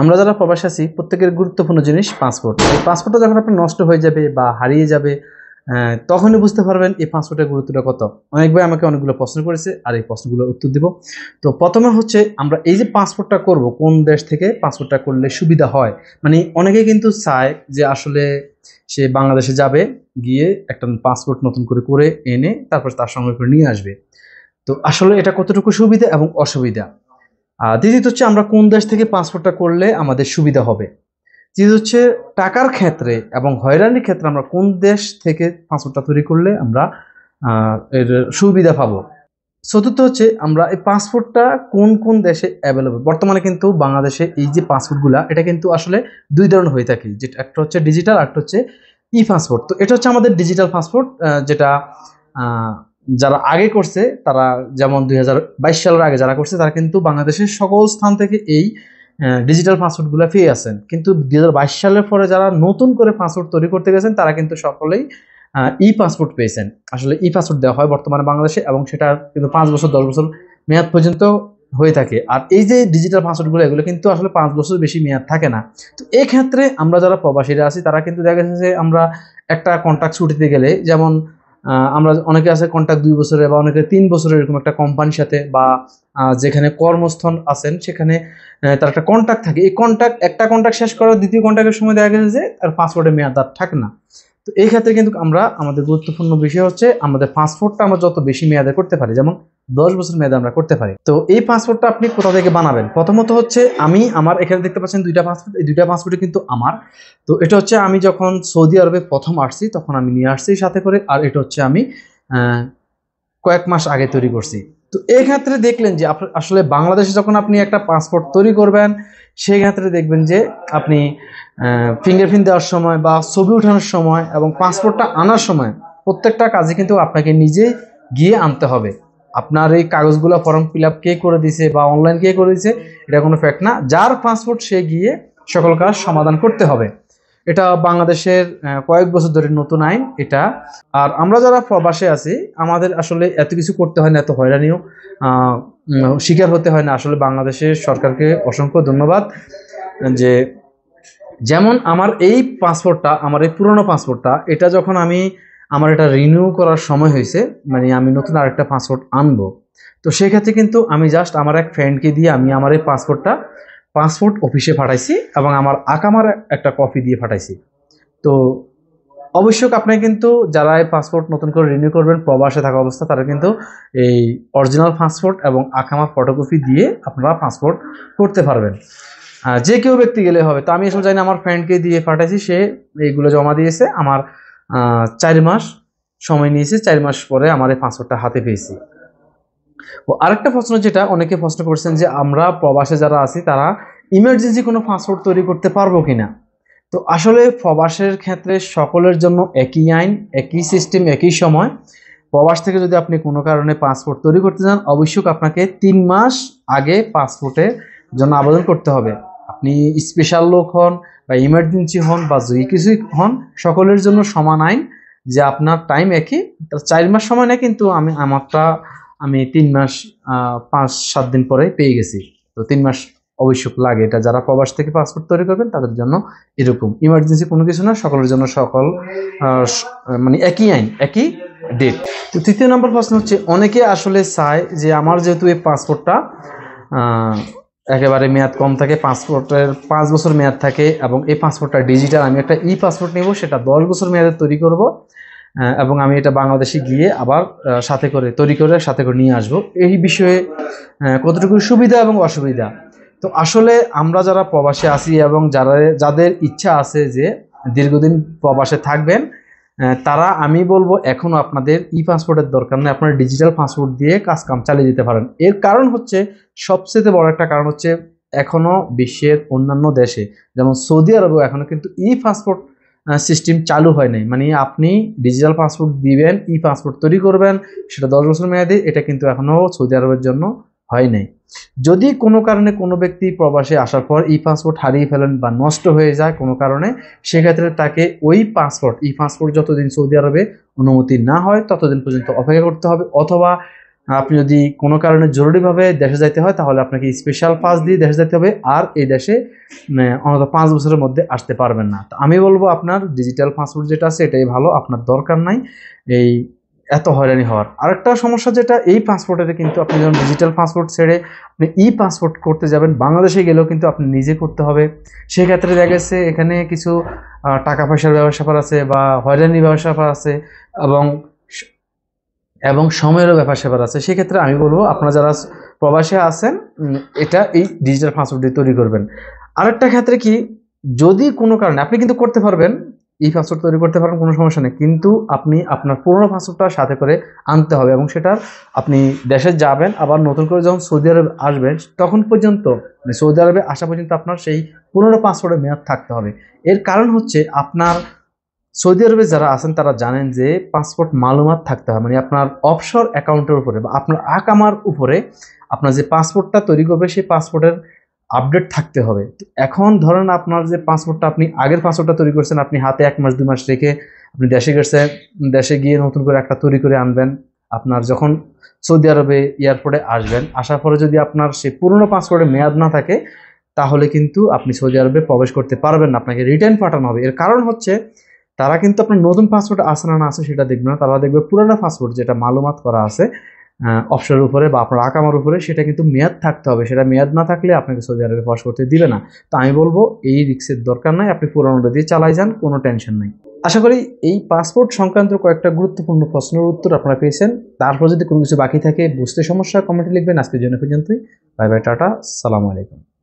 আমরা যারা প্রবাস আছি প্রত্যেকের গুরুত্বপূর্ণ জিনিস পাসপোর্ট এই পাসপোর্টটা যখন আপনার নষ্ট হয়ে যাবে বা হারিয়ে যাবে তখনই বুঝতে পারবেন এই পাসপোর্টের গুরুত্বটা কত অনেক ভাই আমাকে অনেকগুলো প্রশ্ন করেছে আর এই প্রশ্নগুলোর উত্তর দেব তো প্রথমে হচ্ছে আমরা এই যে পাসপোর্টটা করব কোন দেশ থেকে পাসপোর্টটা করলে সুবিধা হয় মানে অনেকে কিন্তু চায় যে আসলে সে বাংলাদেশে যাবে গিয়ে একটা পাসপোর্ট নতুন করে করে এনে তারপর তার সঙ্গে করে নিয়ে আসবে তো আসলে এটা কতটুকু সুবিধা এবং অসুবিধা দ্বিতীয়ত হচ্ছে আমরা কোন দেশ থেকে পাসপোর্টটা করলে আমাদের সুবিধা হবে তৃতীয় হচ্ছে টাকার ক্ষেত্রে এবং হয়রানির ক্ষেত্রে আমরা কোন দেশ থেকে পাসপোর্টটা তৈরি করলে আমরা এর সুবিধা পাবো চতুর্থ হচ্ছে আমরা এই পাসপোর্টটা কোন কোন দেশে অ্যাভেলেবল বর্তমানে কিন্তু বাংলাদেশে এই যে পাসপোর্টগুলো এটা কিন্তু আসলে দুই ধরনের হয়ে থাকে যেটা একটা হচ্ছে ডিজিটাল একটা হচ্ছে ই পাসপোর্ট তো এটা হচ্ছে আমাদের ডিজিটাল পাসপোর্ট যেটা যারা আগে করছে তারা যেমন দুই সালের আগে যারা করছে তারা কিন্তু বাংলাদেশের সকল স্থান থেকে এই ডিজিটাল পাসওয়ার্ডগুলো পেয়ে আসেন কিন্তু দুই সালের পরে যারা নতুন করে পাসওয়ার্ড তৈরি করতে গেছেন তারা কিন্তু সকলেই ই পাসপোর্ট পেয়েছেন আসলে ই পাসপোর্ট দেওয়া হয় বর্তমানে বাংলাদেশে এবং সেটা কিন্তু পাঁচ বছর দশ বছর মেয়াদ পর্যন্ত হয়ে থাকে আর এই যে ডিজিটাল পাসওয়ার্ডগুলো এগুলো কিন্তু আসলে পাঁচ বছর বেশি মেয়াদ থাকে না তো এই ক্ষেত্রে আমরা যারা প্রবাসীরা আছি তারা কিন্তু দেখা গেছে যে আমরা একটা কন্ট্যাক্ট ছুটিতে গেলে যেমন আমরা অনেকে আছে কন্ট্যাক্ট দুই বছরে বা অনেকে তিন বছরের এরকম একটা কোম্পানির সাথে বা যেখানে কর্মস্থল আছেন সেখানে তার একটা কন্ট্যাক্ট থাকে এই কন্ট্যাক্ট একটা কন্ট্যাক্ট শেষ করার দ্বিতীয় কন্ট্যাক্টের সময় দেখা গেছে যে তার পাসওয়ার্ডের মেয়াদ থাকে না তো এই ক্ষেত্রে কিন্তু আমরা আমাদের গুরুত্বপূর্ণ বিষয় হচ্ছে আমাদের পাসপোর্টটা আমরা যত বেশি মেয়াদে করতে পারি যেমন দশ বছর মেয়াদে আমরা করতে পারি তো এই পাসপোর্টটা আপনি কোথা থেকে বানাবেন প্রথমত হচ্ছে আমি আমার এখানে দেখতে পাচ্ছেন দুইটা পাসপোর্ট এই দুইটা পাসপোর্টে কিন্তু আমার তো এটা হচ্ছে আমি যখন সৌদি আরবে প্রথম আসছি তখন আমি নিয়ে আসছি সাথে করে আর এটা হচ্ছে আমি কয়েক মাস আগে তৈরি করছি তো এই ক্ষেত্রে দেখলেন যে আসলে বাংলাদেশে যখন আপনি একটা পাসপোর্ট তৈরি করবেন সেই ক্ষেত্রে দেখবেন যে আপনি ফিঙ্গারপ্রিন্ট দেওয়ার সময় বা ছবি ওঠানোর সময় এবং পাসপোর্টটা আনার সময় প্রত্যেকটা কাজে কিন্তু আপনাকে নিজে গিয়ে আনতে হবে আপনার এই কাগজগুলো ফর্ম ফিল আপ কে করে দিছে বা অনলাইন কে করে দিছে এটা কোনো ফ্যাক্ট না যার পাসপোর্ট সে গিয়ে সকল কাজ সমাধান করতে হবে এটা বাংলাদেশের কয়েক বছর ধরে নতুন আইন এটা আর আমরা যারা প্রবাসে আছি আমাদের আসলে এত কিছু করতে হয় না এত হয়রানিও শিকার হতে হয় না আসলে বাংলাদেশের সরকারকে অসংখ্য ধন্যবাদ যে যেমন আমার এই পাসপোর্টটা আমার এই পুরনো পাসপোর্টটা এটা যখন আমি আমার এটা রিনিউ করার সময় হয়েছে মানে আমি নতুন আরেকটা পাসপোর্ট আনবো তো সেক্ষেত্রে কিন্তু আমি জাস্ট আমার এক ফ্রেন্ডকে দিয়ে আমি আমার এই পাসপোর্টটা পাসপোর্ট অফিসে পাঠাইছি এবং আমার আকামার একটা কপি দিয়ে পাঠাইছি তো অবশ্যই আপনি কিন্তু যারা এই পাসপোর্ট নতুন করে রিনিউ করবেন প্রবাসে থাকা অবস্থা তারা কিন্তু এই অরিজিনাল পাসপোর্ট এবং আকামার ফটোকপি দিয়ে আপনারা পাসপোর্ট করতে পারবেন যে কেউ ব্যক্তি গেলে হবে তো আমি এসব জানি আমার ফ্রেন্ডকে দিয়ে পাঠাইছি সে এইগুলো জমা দিয়েছে আমার চার মাস সময় নিয়েছে চার মাস পরে আমার এই পাসপোর্টটা হাতে পেয়েছি ও আরেকটা প্রশ্ন যেটা অনেকে প্রশ্ন করছেন যে আমরা প্রবাসে যারা আছি তারা ইমার্জেন্সি কোনো পাসপোর্ট তৈরি করতে পারবো কিনা তো আসলে প্রবাসের ক্ষেত্রে সকলের জন্য একই আইন একই সিস্টেম একই সময় প্রবাস থেকে যদি আপনি কোনো কারণে পাসপোর্ট তৈরি করতে চান অবশ্যই আপনাকে তিন মাস আগে পাসপোর্টের জন্য আবেদন করতে হবে আপনি স্পেশাল লোক হন বা ইমার্জেন্সি হন বা যে কিছুই হন সকলের জন্য সমান আইন যে আপনার টাইম একই চার মাস সময় নেয় কিন্তু আমি আমারটা আমি তিন মাস পাঁচ সাত দিন পরে পেয়ে গেছি তো তিন মাস অবশ্যক লাগে এটা যারা প্রবাস থেকে পাসপোর্ট তৈরি করবেন তাদের জন্য এরকম ইমার্জেন্সি কোনো কিছু না সকলের জন্য সকল মানে একই আইন একই ডেট তো তৃতীয় নম্বর প্রশ্ন হচ্ছে অনেকে আসলে চায় যে আমার যেহেতু এই পাসপোর্টটা একেবারে মেয়াদ কম থাকে পাসপোর্টের পাঁচ বছর মেয়াদ থাকে এবং এই পাসপোর্টটা ডিজিটাল আমি একটা ই পাসপোর্ট নেব সেটা দশ বছর মেয়াদে তৈরি করব এবং আমি এটা বাংলাদেশে গিয়ে আবার সাথে করে তৈরি করে সাথে করে নিয়ে আসব এই বিষয়ে কতটুকু সুবিধা এবং অসুবিধা তো আসলে আমরা যারা প্রবাসে আছি এবং যারা যাদের ইচ্ছা আছে যে দীর্ঘদিন প্রবাসে থাকবেন তারা আমি বলবো এখনও আপনাদের ই পাসপোর্টের দরকার নেই আপনারা ডিজিটাল পাসপোর্ট দিয়ে কাজ কাম চালিয়ে যেতে পারেন এর কারণ হচ্ছে সবচেয়ে বড় একটা কারণ হচ্ছে এখনও বিশ্বের অন্যান্য দেশে যেমন সৌদি আরবেও এখনও কিন্তু ই পাসপোর্ট সিস্টেম চালু হয় নাই মানে আপনি ডিজিটাল পাসপোর্ট দিবেন ই পাসপোর্ট তৈরি করবেন সেটা দশ বছর মেয়াদে এটা কিন্তু এখনও সৌদি আরবের জন্য হয় নাই যদি কোনো কারণে কোনো ব্যক্তি প্রবাসে আসার পর ই পাসপোর্ট হারিয়ে ফেলেন বা নষ্ট হয়ে যায় কোনো কারণে সেক্ষেত্রে তাকে ওই পাসপোর্ট ই পাসপোর্ট যতদিন সৌদি আরবে অনুমতি না হয় ততদিন পর্যন্ত অপেক্ষা করতে হবে অথবা আপনি যদি কোনো কারণে জরুরিভাবে দেশে যাইতে হয় তাহলে আপনাকে স্পেশাল পাস দিয়ে দেশে যেতে হবে আর এই দেশে অন্তত পাঁচ বছরের মধ্যে আসতে পারবেন না আমি বলবো আপনার ডিজিটাল পাসপোর্ট যেটা আছে এটাই ভালো আপনার দরকার নাই এই এত হয়রানি হওয়ার আরেকটা সমস্যা যেটা এই পাসপোর্টের কিন্তু আপনি যখন ডিজিটাল পাসপোর্ট ছেড়ে আপনি ই পাসপোর্ট করতে যাবেন বাংলাদেশে গেলেও কিন্তু আপনি নিজে করতে হবে সেক্ষেত্রে দেখা গেছে এখানে কিছু টাকা পয়সার ব্যবসাপার আছে বা হয়রানির ব্যবসাপার আছে এবং এবং সময়েরও ব্যাপার স্যাপার আছে সেক্ষেত্রে আমি বলবো আপনারা যারা প্রবাসে আছেন এটা এই ডিজিটাল পাসপোর্ট দিয়ে তৈরি করবেন আরেকটা ক্ষেত্রে কি যদি কোনো কারণে আপনি কিন্তু করতে পারবেন এই পাসওয়ার্ড তৈরি করতে পারেন কোনো সমস্যা নেই কিন্তু আপনি আপনার পুরনো পাসওয়ার্ডটা সাথে করে আনতে হবে এবং সেটার আপনি দেশে যাবেন আবার নতুন করে যখন সৌদি আরবে আসবেন তখন পর্যন্ত মানে সৌদি আরবে আসা পর্যন্ত আপনার সেই পুরনো পাসওয়ার্ডের মেয়াদ থাকতে হবে এর কারণ হচ্ছে আপনার সৌদি আরবে যারা আছেন তারা জানেন যে পাসপোর্ট মালুমাত থাকতে হয় মানে আপনার অপশর অ্যাকাউন্টের উপরে বা আপনার আকামার উপরে আপনার যে পাসপোর্টটা তৈরি করবে সেই পাসপোর্টের আপডেট থাকতে হবে এখন ধরেন আপনার যে পাসপোর্টটা আপনি আগের পাসপোর্টটা তৈরি করছেন আপনি হাতে এক মাস দুই মাস রেখে আপনি দেশে গেছে দেশে গিয়ে নতুন করে একটা তৈরি করে আনবেন আপনার যখন সৌদি আরবে এয়ারপোর্টে আসবেন আসার পরে যদি আপনার সেই পুরনো পাসপোর্টের মেয়াদ না থাকে তাহলে কিন্তু আপনি সৌদি আরবে প্রবেশ করতে পারবেন না আপনাকে রিটার্ন পাঠানো হবে এর কারণ হচ্ছে তারা কিন্তু আপনার নতুন পাসপোর্ট আসে না না আছে সেটা দেখবে না তারা দেখবে পুরানো পাসপোর্ট যেটা মালুমাত করা আছে অপশনের উপরে বা আপনার আকামার উপরে সেটা কিন্তু মেয়াদ থাকতে হবে সেটা মেয়াদ না থাকলে আপনাকে সৌদি আরবে পাস করতে দিবে না তো আমি বলবো এই রিক্সের দরকার নাই আপনি পুরোনোটা দিয়ে চালাই যান কোনো টেনশন নাই আশা করি এই পাসপোর্ট সংক্রান্ত কয়েকটা গুরুত্বপূর্ণ প্রশ্নের উত্তর আপনারা পেয়েছেন তারপর যদি কোনো কিছু বাকি থাকে বুঝতে সমস্যা কমেন্টে লিখবেন আজকের জন্য পর্যন্তই বাই বাই টাটা সালাম আলাইকুম